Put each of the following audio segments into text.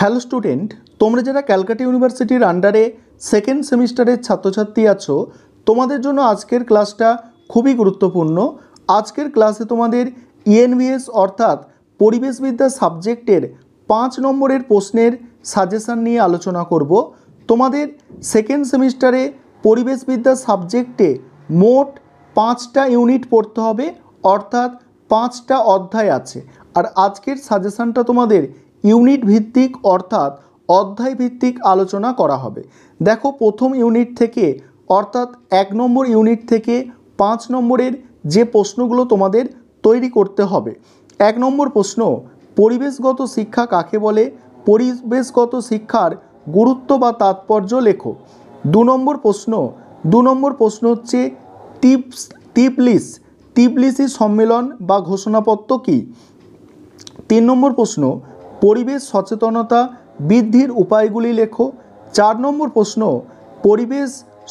hello student তোমরা যারা ক্যালকাটা ইউনিভার্সিটির আন্ডারে সেকেন্ড সেমিস্টারের ছাত্রছাত্রী আছো তোমাদের জন্য আজকের ক্লাসটা খুবই গুরুত্বপূর্ণ আজকের ক্লাসে তোমাদের ইএনভিএস e অর্থাৎ পরিবেশবিদ্যা সাবজেক্টের পাঁচ নম্বরের প্রশ্নের সাজেশান নিয়ে আলোচনা করব তোমাদের সেকেন্ড সেমিস্টারে পরিবেশবিদ্যা সাবজেক্টে মোট পাঁচটা ইউনিট পড়তে হবে অর্থাৎ পাঁচটা অধ্যায় আছে আর আজকের সাজেশানটা তোমাদের ইউনিট ভিত্তিক অর্থাৎ অধ্যায় ভিত্তিক আলোচনা করা হবে দেখো প্রথম ইউনিট থেকে অর্থাৎ এক নম্বর ইউনিট থেকে পাঁচ নম্বরের যে প্রশ্নগুলো তোমাদের তৈরি করতে হবে এক নম্বর প্রশ্ন পরিবেশগত শিক্ষা কাকে বলে পরিবেশগত শিক্ষার গুরুত্ব বা তাৎপর্য লেখো দু নম্বর প্রশ্ন দু নম্বর প্রশ্ন হচ্ছে টিপস টিপলিস টিপলিসি সম্মেলন বা ঘোষণাপত্র কী তিন নম্বর প্রশ্ন পরিবেশ সচেতনতা বৃদ্ধির উপায়গুলি লেখো চার নম্বর প্রশ্ন পরিবেশ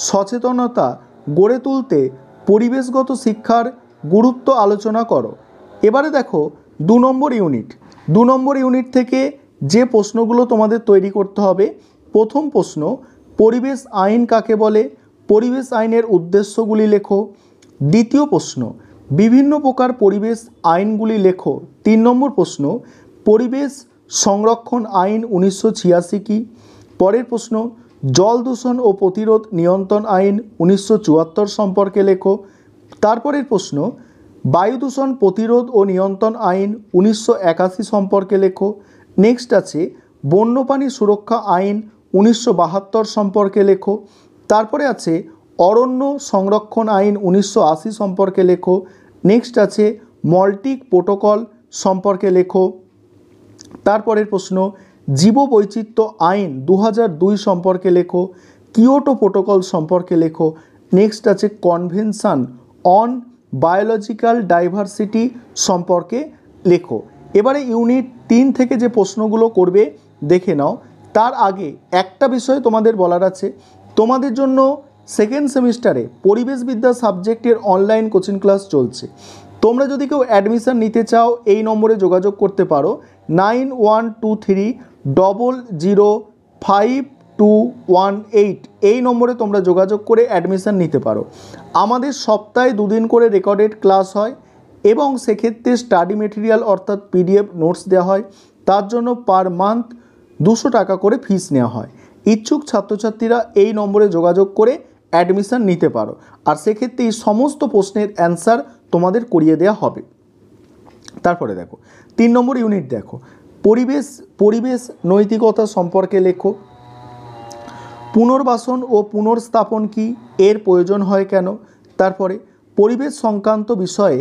সচেতনতা গড়ে তুলতে পরিবেশগত শিক্ষার গুরুত্ব আলোচনা করো এবারে দেখো দু নম্বর ইউনিট দু নম্বর ইউনিট থেকে যে প্রশ্নগুলো তোমাদের তৈরি করতে হবে প্রথম প্রশ্ন পরিবেশ আইন কাকে বলে পরিবেশ আইনের উদ্দেশ্যগুলি লেখো দ্বিতীয় প্রশ্ন বিভিন্ন প্রকার পরিবেশ আইনগুলি লেখো তিন নম্বর প্রশ্ন পরিবেশ সংরক্ষণ আইন উনিশশো ছিয়াশি কি পরের প্রশ্ন জল দূষণ ও প্রতিরোধ নিয়ন্ত্রণ আইন উনিশশো চুয়াত্তর সম্পর্কে লেখো তারপরের প্রশ্ন বায়ু দূষণ প্রতিরোধ ও নিয়ন্ত্রণ আইন উনিশশো একাশি সম্পর্কে লেখো নেক্সট আছে বন্যপ্রাণী সুরক্ষা আইন উনিশশো বাহাত্তর সম্পর্কে লেখো তারপরে আছে অরণ্য সংরক্ষণ আইন উনিশশো আশি সম্পর্কে লেখো নেক্সট আছে মল্টিক প্রোটোকল সম্পর্কে লেখো তারপরের প্রশ্ন জীববৈচিত্র্য আইন দু দুই সম্পর্কে লেখো কিওটো প্রোটোকল সম্পর্কে লেখো নেক্সট আছে কনভেনশান অন বায়োলজিক্যাল ডাইভার্সিটি সম্পর্কে লেখো এবারে ইউনিট তিন থেকে যে প্রশ্নগুলো করবে দেখে নাও তার আগে একটা বিষয় তোমাদের বলার আছে তোমাদের জন্য সেকেন্ড সেমিস্টারে পরিবেশবিদ্যা সাবজেক্টের অনলাইন কোচিং ক্লাস চলছে তোমরা যদি কেউ অ্যাডমিশান নিতে চাও এই নম্বরে যোগাযোগ করতে পারো nine one two three double zero five two one eight এই নম্বরে তোমরা যোগাযোগ করে অ্যাডমিশান নিতে পারো আমাদের সপ্তাহে দুদিন করে রেকর্ডেড ক্লাস হয় এবং সেক্ষেত্রে স্টাডি মেটেরিয়াল অর্থাৎ পিডিএফ নোটস দেওয়া হয় তার জন্য পার মান্থ দুশো টাকা করে ফিস নেওয়া হয় ইচ্ছুক ছাত্রছাত্রীরা এই নম্বরে যোগাযোগ করে অ্যাডমিশান নিতে পারো আর সেক্ষেত্রে এই সমস্ত প্রশ্নের অ্যান্সার তোমাদের করিয়ে দেওয়া হবে তারপরে দেখো তিন নম্বর ইউনিট দেখো পরিবেশ পরিবেশ নৈতিকতা সম্পর্কে লেখো পুনর্বাসন ও পুনর্স্থাপন কি এর প্রয়োজন হয় কেন তারপরে পরিবেশ সংক্রান্ত বিষয়ে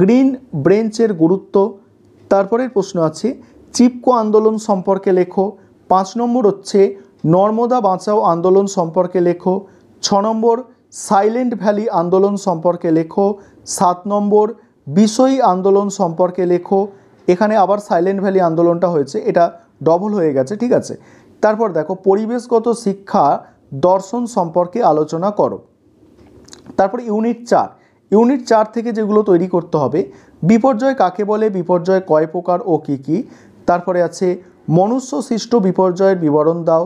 গ্রিন ব্রেঞ্চের গুরুত্ব তারপরের প্রশ্ন আছে চিপকো আন্দোলন সম্পর্কে লেখো পাঁচ নম্বর হচ্ছে নর্মদা বাঁচাও আন্দোলন সম্পর্কে লেখো ছ নম্বর সাইলেন্ট ভ্যালি আন্দোলন সম্পর্কে লেখো সাত নম্বর বিষয়ী আন্দোলন সম্পর্কে লেখো এখানে আবার সাইলেন্ট ভ্যালি আন্দোলনটা হয়েছে এটা ডবল হয়ে গেছে ঠিক আছে তারপর দেখো পরিবেশগত শিক্ষা দর্শন সম্পর্কে আলোচনা করো তারপর ইউনিট চার ইউনিট চার থেকে যেগুলো তৈরি করতে হবে বিপর্যয় কাকে বলে বিপর্যয় কয় প্রকার ও কী কী তারপরে আছে মনুষ্য সৃষ্ট বিপর্যয়ের বিবরণ দাও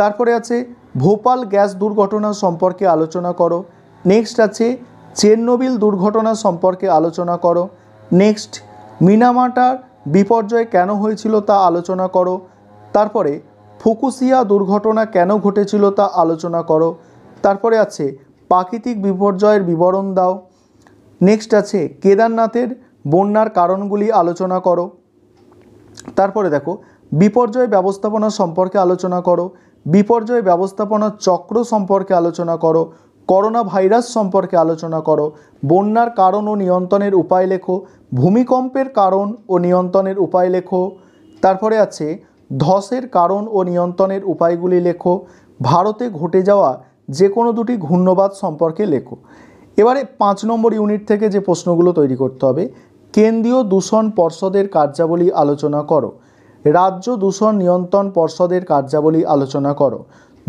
তারপরে আছে ভোপাল গ্যাস দুর্ঘটনা সম্পর্কে আলোচনা করো নেক্সট আছে চেন্নবিল দুর্ঘটনা সম্পর্কে আলোচনা করো নেক্সট মিনামাটার বিপর্যয় কেন হয়েছিল তা আলোচনা করো তারপরে ফুকুসিয়া দুর্ঘটনা কেন ঘটেছিল তা আলোচনা করো তারপরে আছে প্রাকৃতিক বিপর্যয়ের বিবরণ দাও নেক্সট আছে কেদারনাথের বন্যার কারণগুলি আলোচনা করো তারপরে দেখো বিপর্যয় ব্যবস্থাপনা সম্পর্কে আলোচনা করো বিপর্যয় ব্যবস্থাপনা চক্র সম্পর্কে আলোচনা করো করোনা ভাইরাস সম্পর্কে আলোচনা করো বন্যার কারণ ও নিয়ন্ত্রণের উপায় লেখো ভূমিকম্পের কারণ ও নিয়ন্ত্রণের উপায় লেখো তারপরে আছে ধসের কারণ ও নিয়ন্ত্রণের উপায়গুলি লেখো ভারতে ঘটে যাওয়া যে কোনো দুটি ঘূর্ণবাদ সম্পর্কে লেখো এবারে পাঁচ নম্বর ইউনিট থেকে যে প্রশ্নগুলো তৈরি করতে হবে কেন্দ্রীয় দূষণ পর্ষদের কার্যাবলী আলোচনা করো রাজ্য দূষণ নিয়ন্ত্রণ পর্ষদের কার্যাবলী আলোচনা করো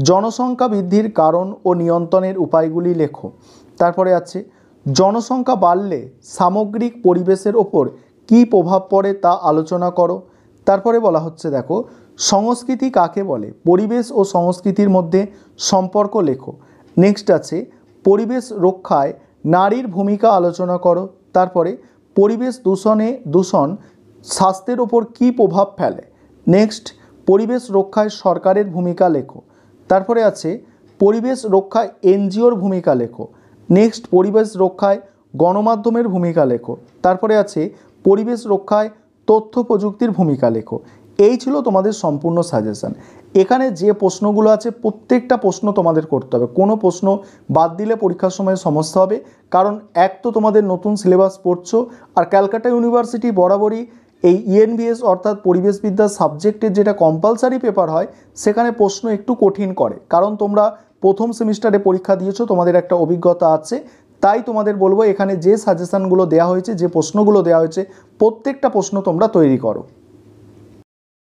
জনসংখ্যা বৃদ্ধির কারণ ও নিয়ন্ত্রণের উপায়গুলি লেখো তারপরে আছে জনসংখ্যা বাড়লে সামগ্রিক পরিবেশের ওপর কি প্রভাব পড়ে তা আলোচনা করো তারপরে বলা হচ্ছে দেখো সংস্কৃতি কাকে বলে পরিবেশ ও সংস্কৃতির মধ্যে সম্পর্ক লেখো নেক্সট আছে পরিবেশ রক্ষায় নারীর ভূমিকা আলোচনা করো তারপরে পরিবেশ দূষণে দূষণ স্বাস্থ্যের ওপর কী প্রভাব ফেলে নেক্সট পরিবেশ রক্ষায় সরকারের ভূমিকা লেখো তারপরে আছে পরিবেশ রক্ষায় এনজিওর ভূমিকা লেখো নেক্সট পরিবেশ রক্ষায় গণমাধ্যমের ভূমিকা লেখো তারপরে আছে পরিবেশ রক্ষায় তথ্য প্রযুক্তির ভূমিকা লেখো এই ছিল তোমাদের সম্পূর্ণ সাজেশান এখানে যে প্রশ্নগুলো আছে প্রত্যেকটা প্রশ্ন তোমাদের করতে হবে কোনো প্রশ্ন বাদ দিলে পরীক্ষার সময় সমস্যা হবে কারণ এক তো তোমাদের নতুন সিলেবাস পড়ছো আর ক্যালকাটা ইউনিভার্সিটি বরাবরই এই ইএনবিএস e অর্থাৎ পরিবেশবিদ্যার সাবজেক্টের যেটা কম্পালসারি পেপার হয় সেখানে প্রশ্ন একটু কঠিন করে কারণ তোমরা প্রথম সেমিস্টারে পরীক্ষা দিয়েছো তোমাদের একটা অভিজ্ঞতা আছে তাই তোমাদের বলবো এখানে যে সাজেশানগুলো দেয়া হয়েছে যে প্রশ্নগুলো দেয়া হয়েছে প্রত্যেকটা প্রশ্ন তোমরা তৈরি করো